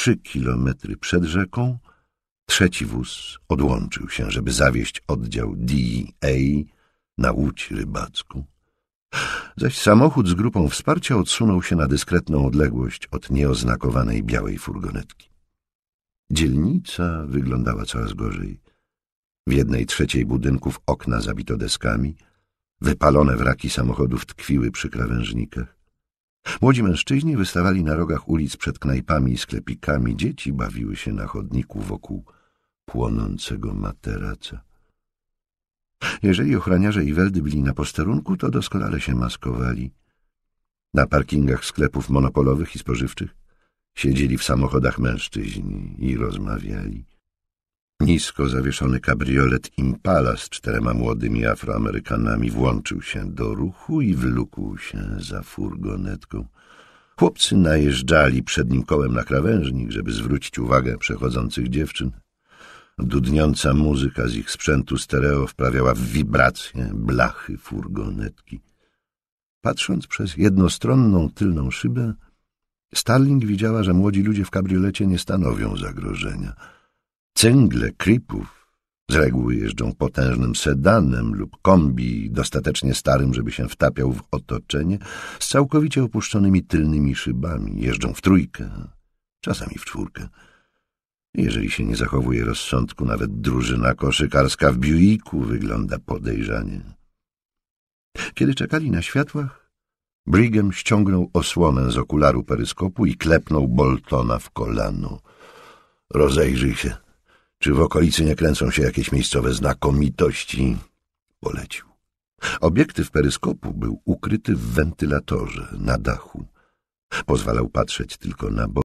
trzy kilometry przed rzeką trzeci wóz odłączył się, żeby zawieść oddział DEA na łódź rybacką, zaś samochód z grupą wsparcia odsunął się na dyskretną odległość od nieoznakowanej białej furgonetki. Dzielnica wyglądała coraz gorzej. W jednej trzeciej budynków okna zabito deskami, wypalone wraki samochodów tkwiły przy krawężnikach. Młodzi mężczyźni wystawali na rogach ulic przed knajpami i sklepikami, dzieci bawiły się na chodniku wokół płonącego materaca. Jeżeli ochroniarze i weldy byli na posterunku, to doskonale się maskowali. Na parkingach sklepów monopolowych i spożywczych siedzieli w samochodach mężczyźni i rozmawiali. Nisko zawieszony kabriolet Impala z czterema młodymi Afroamerykanami włączył się do ruchu i wlókł się za furgonetką. Chłopcy najeżdżali przednim kołem na krawężnik, żeby zwrócić uwagę przechodzących dziewczyn. Dudniąca muzyka z ich sprzętu stereo wprawiała w wibracje blachy furgonetki. Patrząc przez jednostronną tylną szybę, Starling widziała, że młodzi ludzie w kabriolecie nie stanowią zagrożenia – Cyngle creepów z reguły jeżdżą potężnym sedanem lub kombi, dostatecznie starym, żeby się wtapiał w otoczenie, z całkowicie opuszczonymi tylnymi szybami. Jeżdżą w trójkę, czasami w czwórkę. Jeżeli się nie zachowuje rozsądku, nawet drużyna koszykarska w biuiku wygląda podejrzanie. Kiedy czekali na światłach, Brigham ściągnął osłonę z okularu peryskopu i klepnął Boltona w kolano. — Rozejrzyj się — czy w okolicy nie kręcą się jakieś miejscowe znakomitości? Polecił. Obiektyw peryskopu był ukryty w wentylatorze na dachu. Pozwalał patrzeć tylko na bok.